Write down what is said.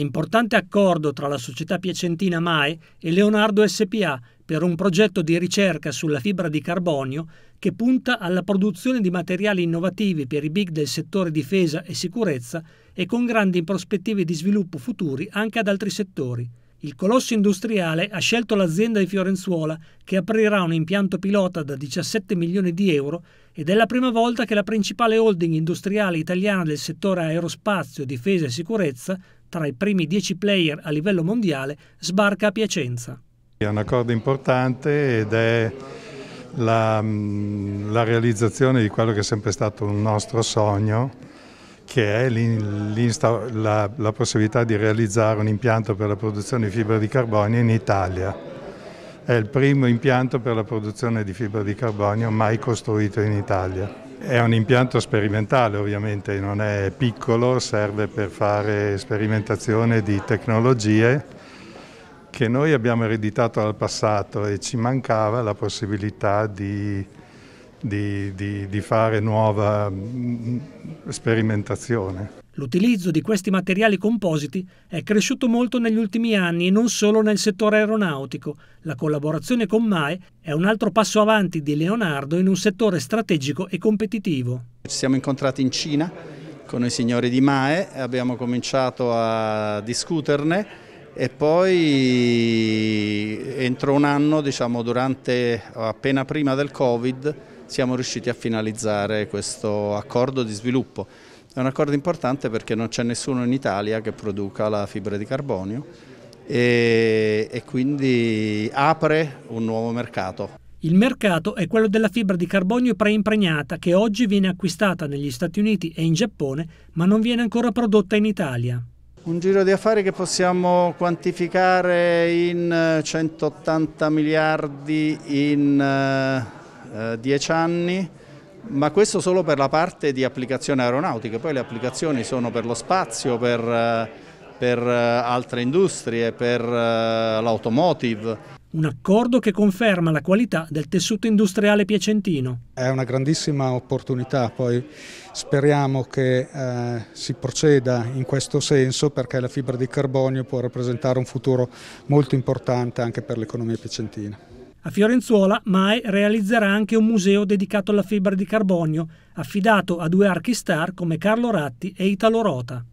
importante accordo tra la società piacentina MAE e Leonardo SPA per un progetto di ricerca sulla fibra di carbonio che punta alla produzione di materiali innovativi per i big del settore difesa e sicurezza e con grandi prospettive di sviluppo futuri anche ad altri settori. Il colosso industriale ha scelto l'azienda di Fiorenzuola che aprirà un impianto pilota da 17 milioni di euro ed è la prima volta che la principale holding industriale italiana del settore aerospazio, difesa e sicurezza tra i primi 10 player a livello mondiale, sbarca a Piacenza. È un accordo importante ed è la, mm, la realizzazione di quello che è sempre stato un nostro sogno, che è la, la possibilità di realizzare un impianto per la produzione di fibra di carbonio in Italia è il primo impianto per la produzione di fibra di carbonio mai costruito in Italia. È un impianto sperimentale ovviamente, non è piccolo, serve per fare sperimentazione di tecnologie che noi abbiamo ereditato dal passato e ci mancava la possibilità di, di, di, di fare nuova mm, sperimentazione. L'utilizzo di questi materiali compositi è cresciuto molto negli ultimi anni e non solo nel settore aeronautico. La collaborazione con MAE è un altro passo avanti di Leonardo in un settore strategico e competitivo. Ci siamo incontrati in Cina con i signori di MAE, abbiamo cominciato a discuterne e poi entro un anno, diciamo, durante, appena prima del Covid, siamo riusciti a finalizzare questo accordo di sviluppo. È un accordo importante perché non c'è nessuno in Italia che produca la fibra di carbonio e, e quindi apre un nuovo mercato. Il mercato è quello della fibra di carbonio preimpregnata che oggi viene acquistata negli Stati Uniti e in Giappone ma non viene ancora prodotta in Italia. Un giro di affari che possiamo quantificare in 180 eh, miliardi in 10 eh, eh anni ma questo solo per la parte di applicazione aeronautica, poi le applicazioni sono per lo spazio, per, eh, per eh, altre industrie, per eh, l'automotive. Un accordo che conferma la qualità del tessuto industriale piacentino. È una grandissima opportunità, poi speriamo che eh, si proceda in questo senso perché la fibra di carbonio può rappresentare un futuro molto importante anche per l'economia piacentina. A Fiorenzuola MAE realizzerà anche un museo dedicato alla fibra di carbonio, affidato a due archistar come Carlo Ratti e Italo Rota.